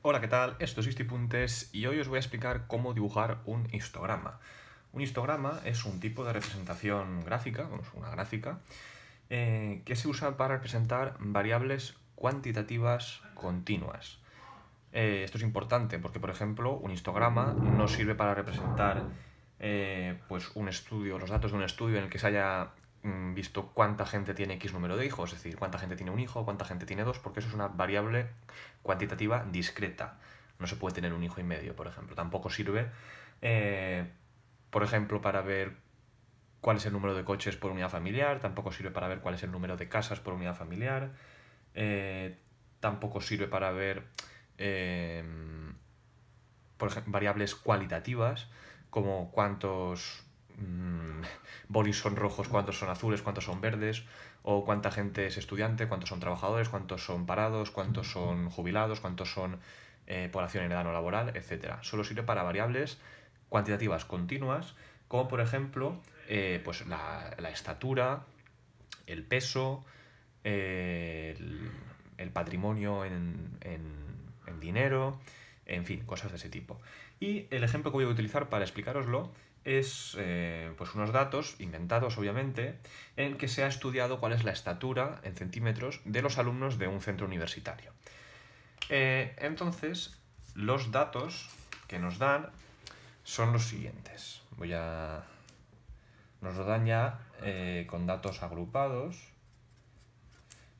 Hola, ¿qué tal? Esto es Istipuntes y hoy os voy a explicar cómo dibujar un histograma. Un histograma es un tipo de representación gráfica, vamos, una gráfica, eh, que se usa para representar variables cuantitativas continuas. Eh, esto es importante porque, por ejemplo, un histograma no sirve para representar eh, pues un estudio, los datos de un estudio en el que se haya Mm, visto cuánta gente tiene X número de hijos, es decir, cuánta gente tiene un hijo, cuánta gente tiene dos, porque eso es una variable cuantitativa discreta. No se puede tener un hijo y medio, por ejemplo. Tampoco sirve, eh, por ejemplo, para ver cuál es el número de coches por unidad familiar, tampoco sirve para ver cuál es el número de casas por unidad familiar, eh, tampoco sirve para ver, eh, por variables cualitativas como cuántos... Mm, bolis son rojos, cuántos son azules, cuántos son verdes, o cuánta gente es estudiante, cuántos son trabajadores, cuántos son parados, cuántos son jubilados, cuántos son eh, población en edad no laboral, etc. Solo sirve para variables cuantitativas continuas, como por ejemplo eh, pues la, estatura, el peso, eh, el, el, patrimonio en, en, en dinero, en fin, cosas de ese tipo. Y el ejemplo que voy a utilizar para explicaroslo es eh, pues unos datos inventados obviamente en que se ha estudiado cuál es la estatura en centímetros de los alumnos de un centro universitario. Eh, entonces, los datos que nos dan son los siguientes. Voy a... Nos lo dan ya eh, con datos agrupados.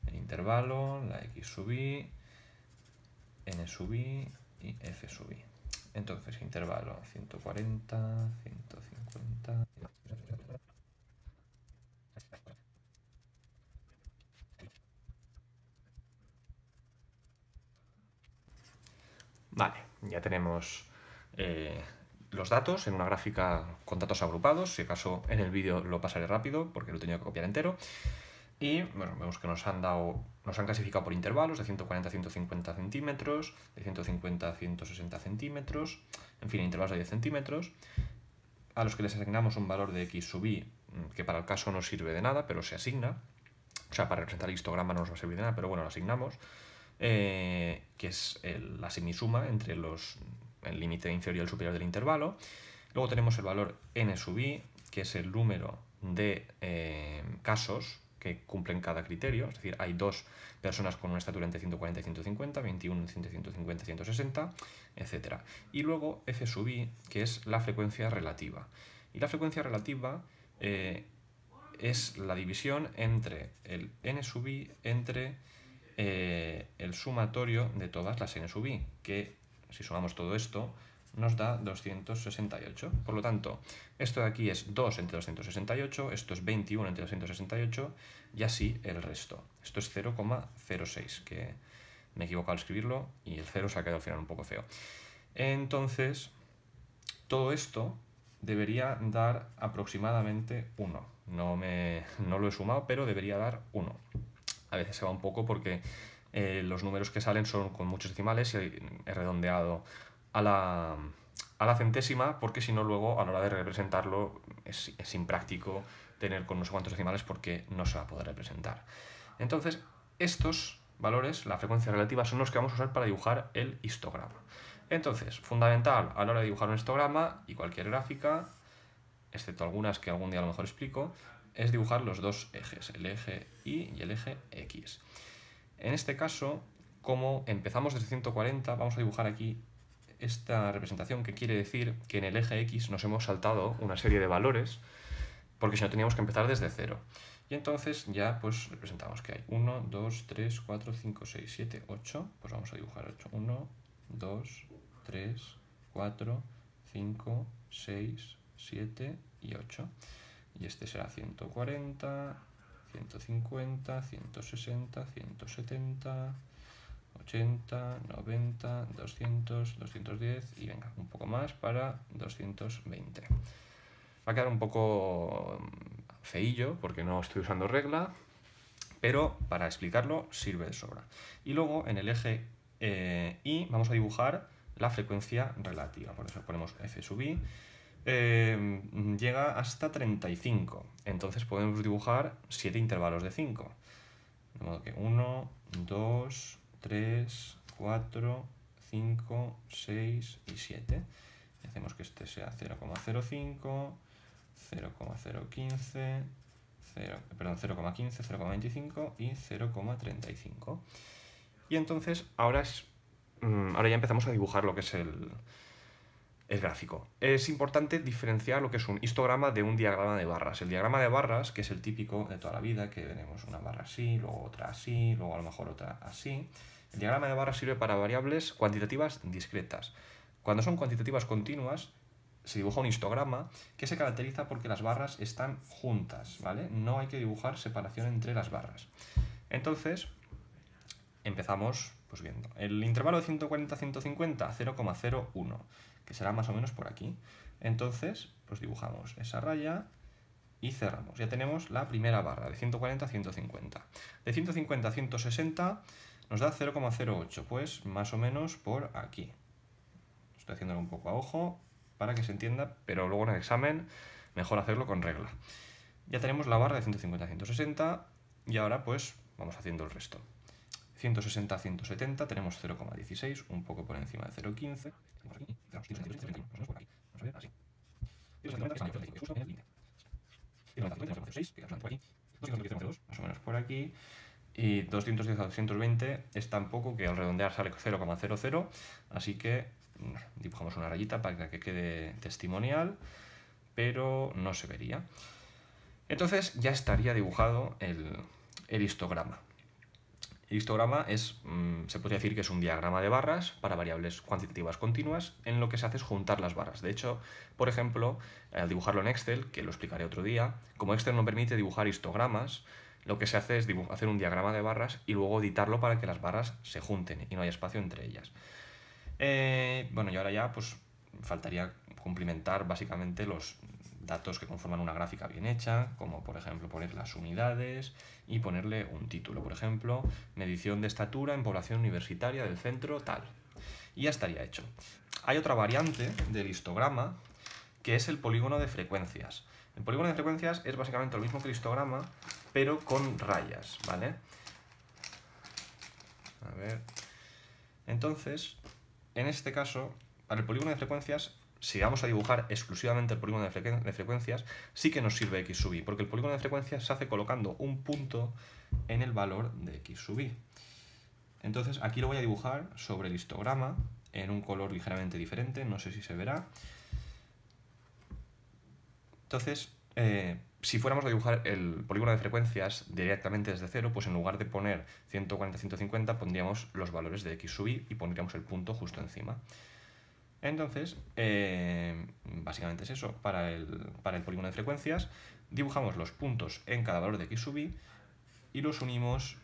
El intervalo, la x sub i, n sub i y f sub i. Entonces, intervalo 140, Vale, ya tenemos eh, los datos en una gráfica con datos agrupados. Si acaso en el vídeo lo pasaré rápido porque lo tenía que copiar entero. Y bueno, vemos que nos han dado, nos han clasificado por intervalos de 140 a 150 centímetros, de 150 a 160 centímetros, en fin, intervalos de 10 centímetros a los que les asignamos un valor de x sub i, mm, que para el caso no sirve de nada, pero se asigna. O sea, para representar el histograma no nos va a servir de nada, pero bueno, lo asignamos. Eh, que es la semisuma entre los, el límite inferior y el superior del intervalo. Luego tenemos el valor n sub i, que es el número de eh, casos que cumplen cada criterio, es decir, hay dos personas con una estatura entre 140 y 150, 21 entre 150 160, etc. Y luego F sub i, que es la frecuencia relativa. Y la frecuencia relativa eh, es la división entre el n sub i entre eh, el sumatorio de todas las n sub i, que si sumamos todo esto, nos da 268. Por lo tanto, esto de aquí es 2 entre 268, esto es 21 entre 268 y así el resto. Esto es 0,06, que me he equivocado al escribirlo y el 0 se ha quedado al final un poco feo. Entonces, todo esto debería dar aproximadamente 1. No, me, lo he sumado, pero debería dar 1. A veces se va un poco porque eh, los números que salen son con muchos decimales y he redondeado a la, centésima, porque si no, luego a la hora de representarlo es, es, impráctico tener con no sé cuántos decimales porque no se va a poder representar. Entonces, estos valores, la frecuencia relativa, son los que vamos a usar para dibujar el histograma. Entonces, fundamental a la hora de dibujar un histograma y cualquier gráfica, excepto algunas que algún día a lo mejor explico, es dibujar los dos ejes, el eje Y y el eje X. En este caso, como empezamos desde 140, vamos a dibujar aquí esta representación que quiere decir que en el eje X nos hemos saltado una serie de valores, porque si no teníamos que empezar desde cero. Y entonces ya pues representamos que hay 1, 2, 3, 4, 5, 6, 7, 8, pues vamos a dibujar 8. 1, 2, 3, 4, 5, 6, 7 y 8. Y este será 140, 150, 160, 170, 80, 90, 200, 210 y venga, un poco más para 220. Va a quedar un poco mm, feillo porque no estoy usando regla, pero para explicarlo sirve de sobra. Y luego en el eje eh, Y vamos a dibujar la frecuencia relativa, por eso ponemos F sub I. Eh, llega hasta 35, entonces podemos dibujar 7 intervalos de 5. De modo que 1, 2, 3, 4, 5, 6 y 7. hacemos que este sea 0,05, 0,015, 0, 0,15, 0,25 y 0,35. Y entonces ahora, es, mm, ahora ya empezamos a dibujar lo que es el, el gráfico. Es importante diferenciar lo que es un histograma de un diagrama de barras. El diagrama de barras, que es el típico de toda la vida, que tenemos una barra así, luego otra así, luego a lo mejor otra así. El diagrama de barras sirve para variables cuantitativas discretas. Cuando son cuantitativas continuas, se dibuja un histograma que se caracteriza porque las barras están juntas, ¿vale? No hay que dibujar separación entre las barras. Entonces, empezamos pues viendo, el intervalo de 140 150 0,01, que será más o menos por aquí. Entonces, pues dibujamos esa raya y cerramos. Ya tenemos la primera barra de 140 a 150. De 150 a 160 nos da 0,08, pues más o menos por aquí. Estoy haciéndolo un poco a ojo para que se entienda, pero luego en el examen mejor hacerlo con regla. Ya tenemos la barra de 150 a 160 y ahora pues vamos haciendo el resto. 160-170 tenemos 0,16, un poco por encima de 0,15. Más o menos por aquí. Y 210 220 es tan poco que al redondear sale 0,00. Así que dibujamos una rayita para que quede testimonial, pero no se vería. Entonces ya estaría dibujado el histograma histograma es, mm, se podría decir que es un diagrama de barras para variables cuantitativas continuas, en lo que se hace es juntar las barras. De hecho, por ejemplo, al dibujarlo en Excel, que lo explicaré otro día, como Excel no permite dibujar histogramas, lo que se hace es hacer un diagrama de barras y luego editarlo para que las barras se junten y no haya espacio entre ellas. Eh, bueno, y ahora ya, pues faltaría cumplimentar básicamente los datos que conforman una gráfica bien hecha, como por ejemplo poner las unidades y ponerle un título, por ejemplo, medición de estatura en población universitaria del centro tal. Y ya estaría hecho. Hay otra variante del histograma que es el polígono de frecuencias. El polígono de frecuencias es básicamente lo mismo que el histograma, pero con rayas, ¿vale? A ver. Entonces, en este caso, para el polígono de frecuencias si vamos a dibujar exclusivamente el polígono de, frecuencias, sí que nos sirve x sub i, porque el polígono de frecuencias se hace colocando un punto en el valor de x sub i. Entonces aquí lo voy a dibujar sobre el histograma, en un color ligeramente diferente, no sé si se verá. Entonces, eh, si fuéramos a dibujar el polígono de frecuencias directamente desde cero, pues en lugar de poner 140, 150, pondríamos los valores de x sub i y pondríamos el punto justo encima. Entonces, eh, básicamente es eso. Para el, para el polígono de frecuencias, dibujamos los puntos en cada valor de x sub y y los unimos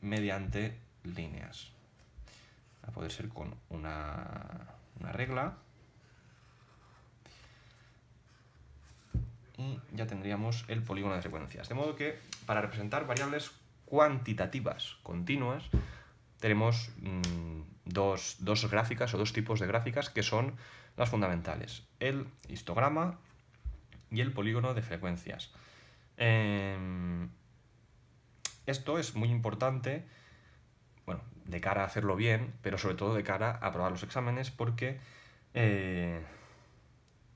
mediante líneas. A poder ser con una, regla. Y ya tendríamos el polígono de frecuencias. De modo que para representar variables cuantitativas continuas tenemos mm, dos, gráficas o dos tipos de gráficas que son las fundamentales, el histograma y el polígono de frecuencias. Em, esto es muy importante, bueno, de cara a hacerlo bien, pero sobre todo de cara a aprobar los exámenes, porque, eh,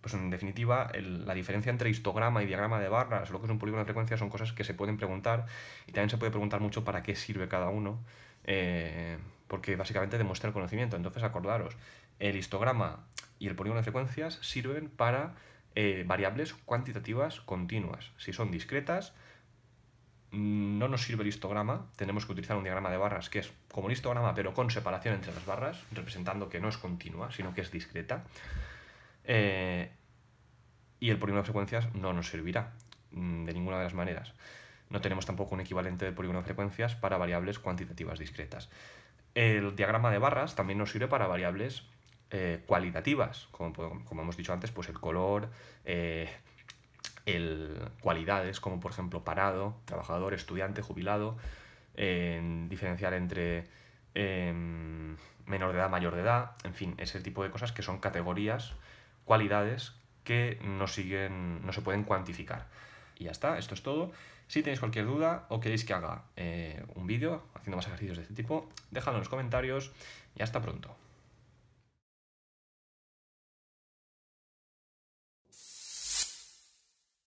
pues en definitiva, la diferencia entre histograma y diagrama de barras, lo que es un polígono de frecuencias, son cosas que se pueden preguntar y también se puede preguntar mucho para qué sirve cada uno. Eh, porque básicamente demuestra el conocimiento. Entonces, acordaros, el histograma y el polígono de frecuencias sirven para eh, variables cuantitativas continuas. Si son discretas, mm, no nos sirve el histograma, tenemos que utilizar un diagrama de barras que es como un histograma, pero con separación entre las barras, representando que no es continua, sino que es discreta. Eh, y el polígono de frecuencias no nos servirá mm, de ninguna de las maneras. No tenemos tampoco un equivalente de polígono de frecuencias para variables cuantitativas discretas. El diagrama de barras también nos sirve para variables eh, cualitativas, como, como, hemos dicho antes, pues el color, eh, el, cualidades, como por ejemplo parado, trabajador, estudiante, jubilado, diferenciar entre em, menor de edad, mayor de edad, en fin, ese tipo de cosas que son categorías, cualidades que no, siguen, no se pueden cuantificar. Y ya está, esto es todo. Si tenéis cualquier duda o queréis que haga eh, un vídeo haciendo más ejercicios de este tipo, dejadlo en los comentarios y hasta pronto.